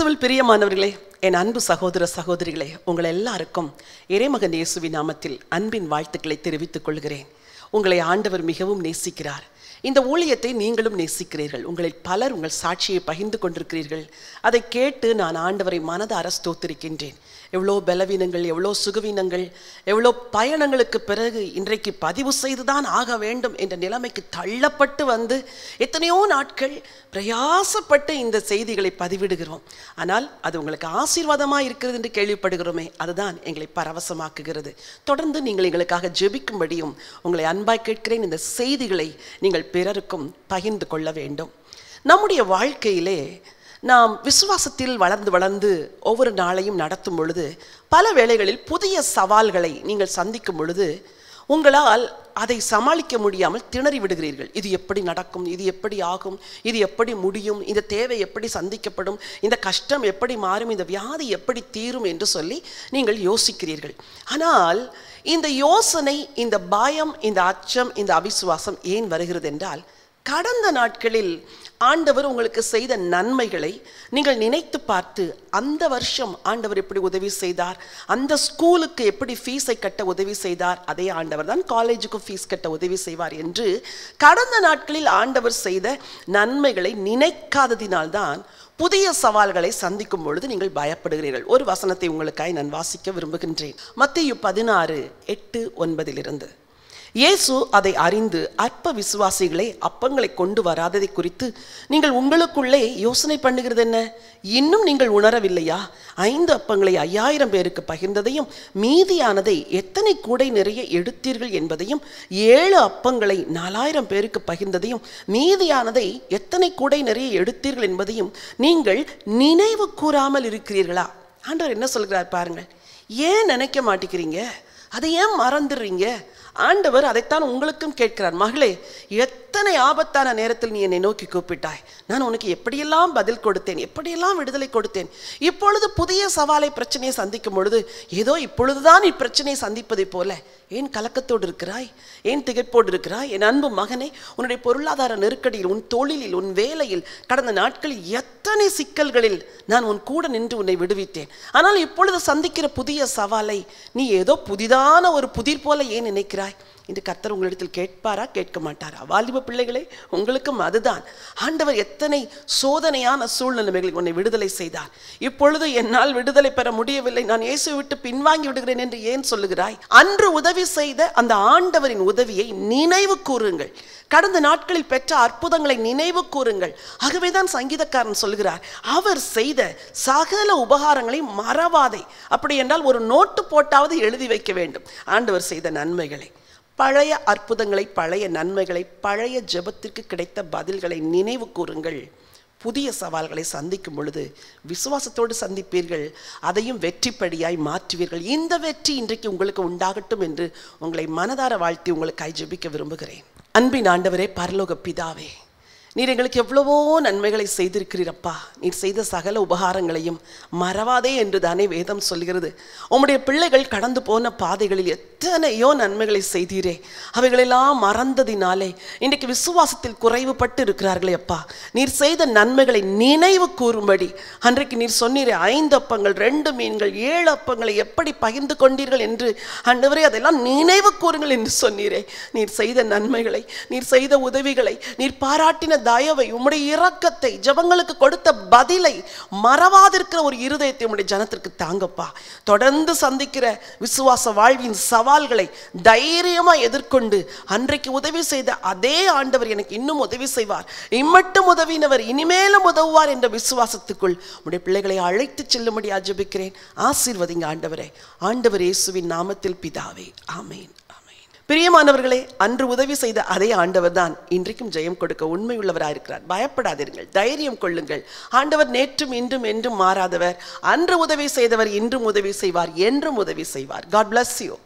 கிறிஸ்துவில் பிரியமானவர்களே என் அன்பு சகோதர சகோதரிகளே உங்கள் எல்லாருக்கும் இறைமகன் இயேசுவின் நாமத்தில் அன்பின் வாழ்த்துக்களை தெரிவித்துக் கொள்கிறேன் உங்களை ஆண்டவர் மிகவும் நேசிக்கிறார் இந்த ஊழியத்தை நீங்களும் நேசிக்கிறீர்கள் உங்களில் பலர் உங்கள் சாட்சியை பகிர்ந்து கொண்டிருக்கிறீர்கள் அதை கேட்டு நான் ஆண்டவரை மனத ஸ்தோத்திருக்கின்றேன் எவ்வளோ பலவீனங்கள் எவ்வளோ சுகவீனங்கள் எவ்வளோ பயணங்களுக்கு பிறகு இன்றைக்கு பதிவு செய்துதான் ஆக வேண்டும் என்ற நிலைமைக்கு தள்ளப்பட்டு வந்து எத்தனையோ நாட்கள் பிரயாசப்பட்டு இந்த செய்திகளை பதிவிடுகிறோம் ஆனால் அது உங்களுக்கு ஆசீர்வாதமாக இருக்கிறது என்று கேள்விப்படுகிறோமே அதுதான் எங்களை பரவசமாக்குகிறது தொடர்ந்து நீங்கள் எங்களுக்காக ஜெபிக்கும்படியும் உங்களை அன்பாய் கேட்கிறேன் இந்த செய்திகளை நீங்கள் பிறருக்கும் பகிர்ந்து கொள்ள வேண்டும் நம்முடைய வாழ்க்கையிலே நாம் விசுவாசத்தில் வளர்ந்து வளர்ந்து ஒவ்வொரு நாளையும் நடத்தும் பொழுது பல வேளைகளில் புதிய சவால்களை நீங்கள் சந்திக்கும் பொழுது உங்களால் அதை சமாளிக்க முடியாமல் திணறி விடுகிறீர்கள் இது எப்படி நடக்கும் இது எப்படி ஆகும் இது எப்படி முடியும் இந்த தேவை எப்படி சந்திக்கப்படும் இந்த கஷ்டம் எப்படி மாறும் இந்த வியாதி எப்படி தீரும் என்று சொல்லி நீங்கள் யோசிக்கிறீர்கள் ஆனால் இந்த யோசனை இந்த பயம் இந்த அச்சம் இந்த அவிசுவாசம் ஏன் வருகிறது என்றால் கடந்த நாட்களில் ஆண்டவர் உங்களுக்கு செய்த நன்மைகளை நீங்கள் நினைத்து பார்த்து அந்த வருஷம் ஆண்டவர் எப்படி உதவி செய்தார் அந்த ஸ்கூலுக்கு எப்படி ஃபீஸை கட்ட உதவி செய்தார் அதே ஆண்டவர் தான் காலேஜுக்கும் ஃபீஸ் கட்ட உதவி செய்வார் என்று கடந்த நாட்களில் ஆண்டவர் செய்த நன்மைகளை நினைக்காததினால்தான் புதிய சவால்களை சந்திக்கும் பொழுது நீங்கள் பயப்படுகிறீர்கள் ஒரு வசனத்தை உங்களுக்காக நான் வாசிக்க விரும்புகின்றேன் மத்திய பதினாறு எட்டு ஒன்பதிலிருந்து இயேசு அதை அறிந்து அற்ப விசுவாசிகளை அப்பங்களை கொண்டு வராததை குறித்து நீங்கள் உங்களுக்குள்ளே யோசனை பண்ணுகிறது என்ன இன்னும் நீங்கள் உணரவில்லையா ஐந்து அப்பங்களை ஐயாயிரம் பேருக்கு பகிர்ந்ததையும் மீதியானதை எத்தனை கூடை நிறைய எடுத்தீர்கள் என்பதையும் ஏழு அப்பங்களை நாலாயிரம் பேருக்கு பகிர்ந்ததையும் மீதியானதை எத்தனை கூடை நிறைய எடுத்தீர்கள் என்பதையும் நீங்கள் நினைவு கூறாமல் இருக்கிறீர்களா ஆண்டவர் என்ன சொல்கிறார் பாருங்கள் ஏன் நினைக்க மாட்டேங்கிறீங்க அதை ஏன் மறந்துடுறீங்க ஆண்டவர் அதைத்தான் உங்களுக்கும் கேட்கிறார் மகளே இத்தனை ஆபத்தான நேரத்தில் நீ என்னை நோக்கி கூப்பிட்டாய் நான் உனக்கு எப்படியெல்லாம் பதில் கொடுத்தேன் எப்படியெல்லாம் விடுதலை கொடுத்தேன் இப்பொழுது புதிய சவாலை பிரச்சனையை சந்திக்கும் பொழுது ஏதோ இப்பொழுதுதான் இப்பிரச்சனையை சந்திப்பதை போல ஏன் கலக்கத்தோடு இருக்கிறாய் ஏன் திகைப்போடு இருக்கிறாய் என் அன்பு மகனே உன்னுடைய பொருளாதார நெருக்கடியில் உன் தொழிலில் உன் வேலையில் கடந்த நாட்களில் எத்தனை சிக்கல்களில் நான் உன் கூட நின்று உன்னை விடுவித்தேன் ஆனால் இப்பொழுது சந்திக்கிற புதிய சவாலை நீ ஏதோ புதிதான ஒரு புதிர் போல ஏன் நினைக்கிறாய் இன்று கத்தர் உங்களிடத்தில் கேட்பாரா கேட்க மாட்டாரா வாலிப பிள்ளைகளே உங்களுக்கும் அதுதான் ஆண்டவர் எத்தனை சோதனையான சூழ்நிலைமைகளை உன்னை விடுதலை செய்தார் இப்பொழுது என்னால் விடுதலை பெற முடியவில்லை நான் இயேசுவை விட்டு பின்வாங்கி விடுகிறேன் என்று ஏன் சொல்லுகிறாய் அன்று உதவி செய்த அந்த ஆண்டவரின் உதவியை நினைவு கூறுங்கள் கடந்த நாட்களில் பெற்ற அற்புதங்களை நினைவு கூறுங்கள் ஆகவேதான் சங்கீதக்காரன் சொல்கிறார் அவர் செய்த சகல உபகாரங்களை மறவாதை அப்படி என்றால் ஒரு நோட்டு போட்டாவது எழுதி வைக்க வேண்டும் ஆண்டவர் செய்த நன்மைகளை பழைய அற்புதங்களை பழைய நன்மைகளை பழைய ஜெபத்திற்கு கிடைத்த பதில்களை நினைவு கூறுங்கள் புதிய சவால்களை சந்திக்கும் பொழுது விசுவாசத்தோடு சந்திப்பீர்கள் அதையும் வெற்றிப்படியாய் மாற்றுவீர்கள் இந்த வெற்றி இன்றைக்கு உங்களுக்கு உண்டாகட்டும் என்று உங்களை மனதார வாழ்த்தி உங்களுக்கு கை ஜெபிக்க விரும்புகிறேன் அன்பின் ஆண்டவரே பரலோக பிதாவே நீர் எங்களுக்கு எவ்வளவோ நன்மைகளை செய்திருக்கிறீரப்பா நீர் செய்த சகல உபகாரங்களையும் மறவாதே என்று தானே வேதம் சொல்கிறது உம்முடைய பிள்ளைகள் கடந்து போன பாதைகளில் எத்தனையோ நன்மைகளை செய்தீரே அவைகளெல்லாம் மறந்ததினாலே இன்றைக்கு விசுவாசத்தில் குறைவுபட்டு இருக்கிறார்களே அப்பா நீர் செய்த நன்மைகளை நினைவு கூறும்படி அன்றைக்கு நீர் சொன்னீரே ஐந்து அப்பங்கள் ரெண்டு மீன்கள் ஏழு அப்பங்களை எப்படி பகிர்ந்து கொண்டீர்கள் என்று அன்றுவரே அதெல்லாம் நினைவு கூறுங்கள் என்று சொன்னீரே நீர் செய்த நன்மைகளை நீர் செய்த உதவிகளை நீர் பாராட்டின தயவை உம்முடைய இரக்கத்தை ஜபங்களுக்கு கொடுத்த பதிலை மறவாதிருக்கிற ஒரு இருதயத்தை உம்முடைய ஜனத்திற்கு தாங்கப்பா தொடர்ந்து சந்திக்கிற விசுவாச வாழ்வின் சவால்களை தைரியமாக எதிர்கொண்டு அன்றைக்கு உதவி செய்த அதே ஆண்டவர் எனக்கு இன்னும் உதவி செய்வார் இம்மட்டும் உதவினவர் இனிமேலும் உதவுவார் என்ற விசுவாசத்துக்குள் உடைய பிள்ளைகளை அழைத்து செல்லும்படி அஜபிக்கிறேன் ஆசீர்வதிங்க ஆண்டவரே ஆண்டவர் இயேசுவின் நாமத்தில் பிதாவே ஆமேன் பிரியமானவர்களே அன்று உதவி செய்த அதே ஆண்டவர் தான் இன்றைக்கும் ஜெயம் கொடுக்க உண்மையுள்ளவராக இருக்கிறார் பயப்படாதீர்கள் தைரியம் கொள்ளுங்கள் ஆண்டவர் நேற்றும் இன்றும் என்றும் மாறாதவர் அன்று உதவி செய்தவர் இன்றும் உதவி செய்வார் என்றும் உதவி செய்வார் காட் பிளஸ் யூ